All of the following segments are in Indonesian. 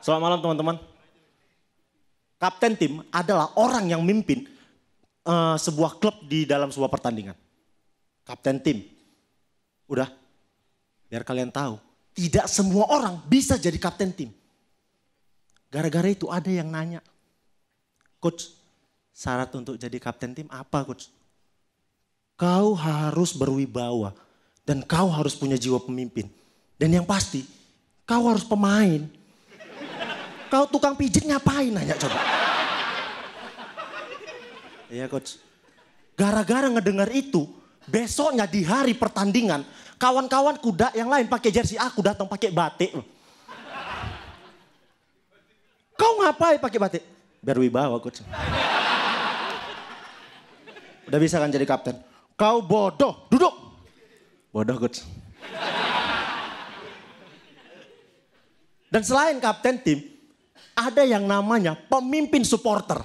Selamat malam teman-teman. Kapten tim adalah orang yang mimpin uh, sebuah klub di dalam sebuah pertandingan. Kapten tim. Udah, biar kalian tahu. Tidak semua orang bisa jadi kapten tim. Gara-gara itu ada yang nanya. Coach, syarat untuk jadi kapten tim apa coach? Kau harus berwibawa dan kau harus punya jiwa pemimpin. Dan yang pasti, kau harus pemain Kau tukang pijit ngapain nanya coba? Iya coach. Gara-gara ngedengar itu, besoknya di hari pertandingan, kawan-kawan kuda yang lain pakai jersey aku datang pakai batik. Kau ngapain pakai batik? Biar wibawa coach. Udah bisa kan jadi kapten? Kau bodoh, duduk. Bodoh coach. Dan selain kapten tim, ada yang namanya pemimpin supporter.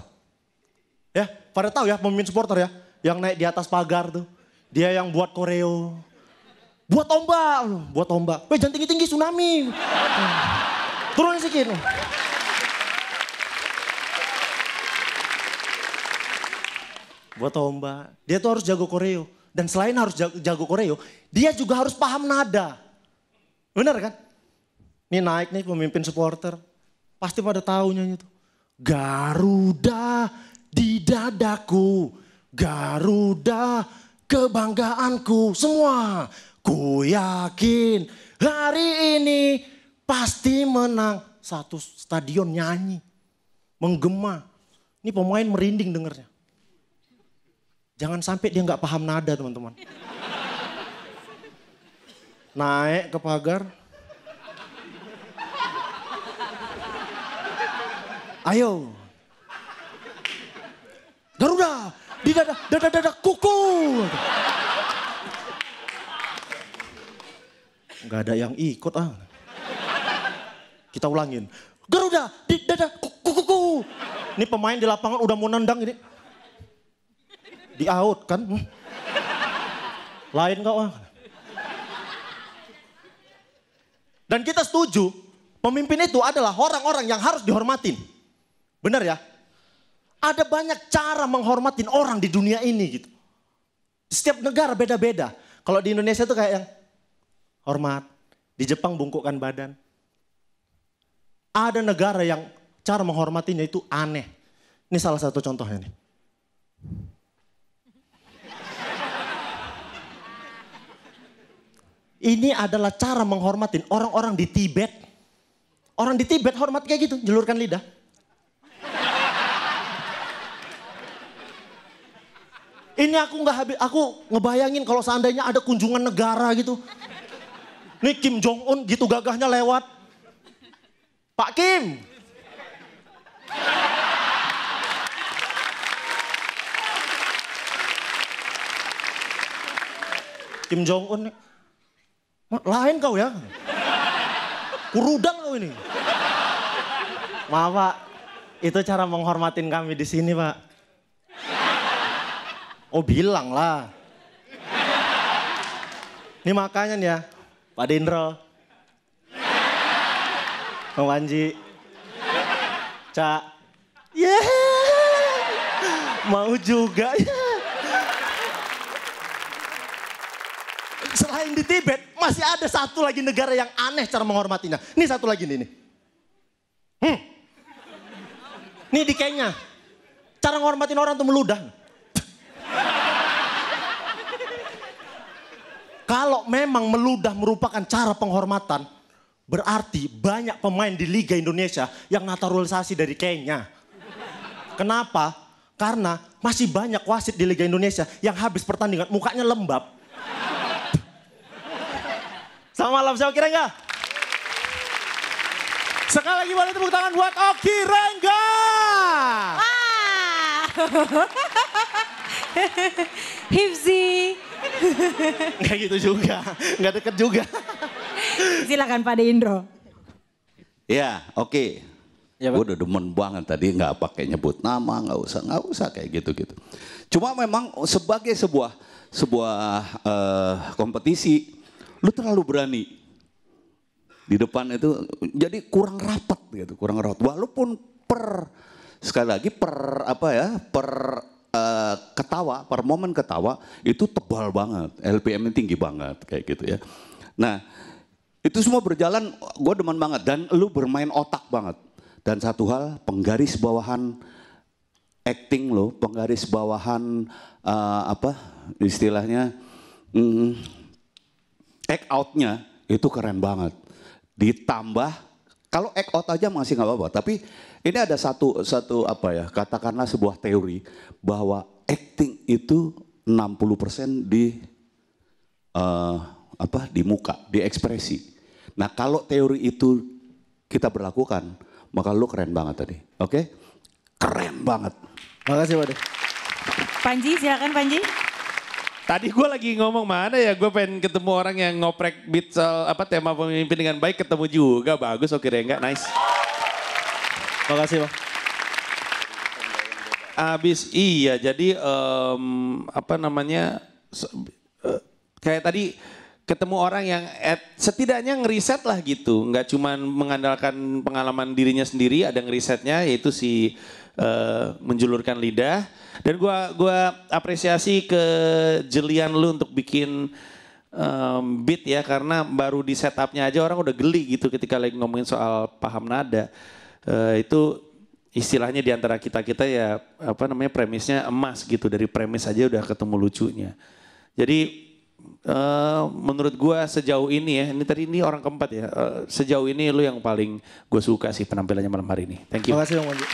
Ya, pada tahu ya pemimpin supporter ya, yang naik di atas pagar tuh. Dia yang buat koreo. Buat ombak, buat ombak. Weh jangan tinggi-tinggi tsunami. Turun sedikit. Buat ombak. Dia tuh harus jago koreo. Dan selain harus jago, jago koreo, dia juga harus paham nada. Benar kan? Ini naik nih pemimpin supporter Pasti pada tahu itu. Garuda di dadaku, Garuda kebanggaanku semua. Ku yakin hari ini pasti menang. Satu stadion nyanyi, menggema. Ini pemain merinding dengernya. Jangan sampai dia nggak paham nada teman-teman. Naik ke pagar, Ayo. Garuda di dada dada dada kuku. Gak ada yang ikut ah. Kita ulangin. Garuda di dada kuku kuku. Ini pemain di lapangan udah mau nendang ini. Di out kan. Hmm. Lain kok ah. Dan kita setuju pemimpin itu adalah orang-orang yang harus dihormatin. Benar ya? Ada banyak cara menghormatin orang di dunia ini gitu. Setiap negara beda-beda. Kalau di Indonesia itu kayak yang hormat. Di Jepang bungkukkan badan. Ada negara yang cara menghormatinya itu aneh. Ini salah satu contohnya nih. Ini adalah cara menghormatin orang-orang di Tibet. Orang di Tibet hormat kayak gitu, jelurkan lidah. Ini aku nggak habis, aku ngebayangin kalau seandainya ada kunjungan negara gitu. Ini Kim Jong Un gitu gagahnya lewat. Pak Kim. Kim Jong Un lain kau ya. Kurudang kau ini. Maaf Pak, itu cara menghormatin kami di sini Pak. Oh bilang lah. Ini makanya nih ya, Pak Dendro. Bang Panji. Cak. Yeah. Mau juga Selain di Tibet, masih ada satu lagi negara yang aneh cara menghormatinya. Ini satu lagi nih. nih. Hmm. Ini di Kenya. Cara menghormatin orang tuh meludah. Kalau memang meludah merupakan cara penghormatan, berarti banyak pemain di Liga Indonesia yang naturalisasi dari Kenya. Kenapa? Karena masih banyak wasit di Liga Indonesia yang habis pertandingan mukanya lembab. Selamat malam, siapa kira enggak? Sekali lagi boleh tepuk tangan buat Oki Rengga. Wah. Hifzi, Enggak gitu juga, enggak deket juga. Silakan Pak Indro. Ya, oke. Okay. Ya, gue udah demen banget tadi nggak pakai nyebut nama, nggak usah, nggak usah kayak gitu-gitu. Cuma memang sebagai sebuah sebuah uh, kompetisi, lu terlalu berani di depan itu jadi kurang rapat gitu, kurang rapat. Walaupun per sekali lagi per apa ya per Eh, ketawa, per momen ketawa itu tebal banget, LPM tinggi banget kayak gitu ya. Nah, itu semua berjalan gue demen banget dan lu bermain otak banget. Dan satu hal penggaris bawahan acting lo, penggaris bawahan uh, apa istilahnya mm, act outnya itu keren banget. Ditambah kalau act out aja masih nggak apa-apa, tapi ini ada satu satu apa ya, katakanlah sebuah teori bahwa acting itu 60% di uh, apa di muka, di ekspresi. Nah, kalau teori itu kita berlakukan, maka lu keren banget tadi. Oke? Okay? Keren banget. Makasih, Pak. Panji, silakan Panji. Tadi gue lagi ngomong mana ya gue pengen ketemu orang yang ngoprek beat soal apa tema pemimpin dengan baik ketemu juga bagus oke deh enggak nice. Makasih bang. Abis iya jadi um, apa namanya eh, kayak tadi ketemu orang yang at, eh, setidaknya ngeriset lah gitu, nggak cuma mengandalkan pengalaman dirinya sendiri, ada ngerisetnya yaitu si uh, menjulurkan lidah. Dan gua gua apresiasi kejelian lu untuk bikin um, beat ya karena baru di setupnya aja orang udah geli gitu ketika lagi ngomongin soal paham nada. Uh, itu istilahnya di antara kita kita ya apa namanya premisnya emas gitu dari premis aja udah ketemu lucunya. Jadi Eh, menurut gue sejauh ini ya, ini tadi ini orang keempat ya, uh, sejauh ini lu yang paling gue suka sih penampilannya malam hari ini. Thank you. Terima kasih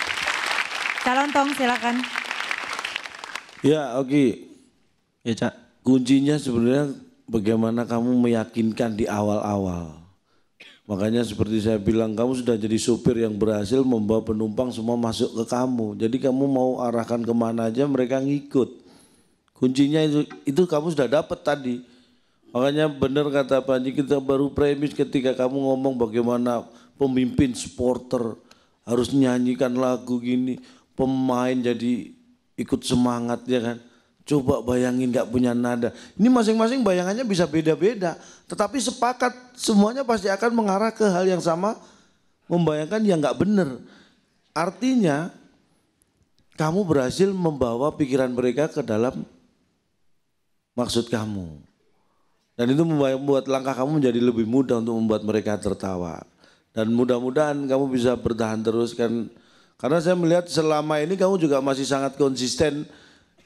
Calon Tong silakan. Ya oke okay. ya Cak, kuncinya sebenarnya bagaimana kamu meyakinkan di awal-awal. Makanya seperti saya bilang kamu sudah jadi supir yang berhasil membawa penumpang semua masuk ke kamu. Jadi kamu mau arahkan kemana aja mereka ngikut Kuncinya itu, itu kamu sudah dapat tadi. Makanya benar kata Panji kita baru premis ketika kamu ngomong bagaimana pemimpin supporter harus nyanyikan lagu gini, pemain jadi ikut semangat ya kan. Coba bayangin nggak punya nada. Ini masing-masing bayangannya bisa beda-beda. Tetapi sepakat semuanya pasti akan mengarah ke hal yang sama. Membayangkan yang nggak benar. Artinya kamu berhasil membawa pikiran mereka ke dalam maksud kamu. Dan itu membuat langkah kamu menjadi lebih mudah untuk membuat mereka tertawa. Dan mudah-mudahan kamu bisa bertahan terus kan. Karena saya melihat selama ini kamu juga masih sangat konsisten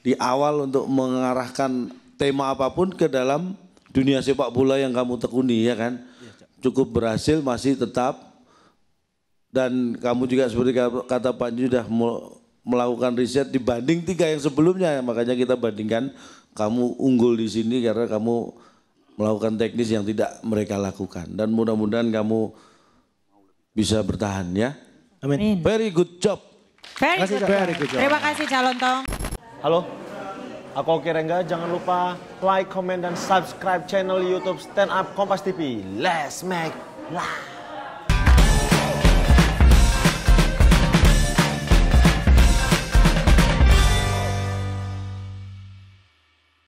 di awal untuk mengarahkan tema apapun ke dalam dunia sepak bola yang kamu tekuni ya kan. Iya, Cukup berhasil masih tetap dan kamu juga seperti kata Panji sudah melakukan riset dibanding tiga yang sebelumnya. Makanya kita bandingkan kamu unggul di sini karena kamu melakukan teknis yang tidak mereka lakukan. Dan mudah-mudahan kamu bisa bertahan ya. Amin. Very good job. Very, good, job. Very good job. Terima kasih calon tong. Halo. Aku Oke Rengga, jangan lupa like, comment, dan subscribe channel YouTube Stand Up Kompas TV. Let's make live.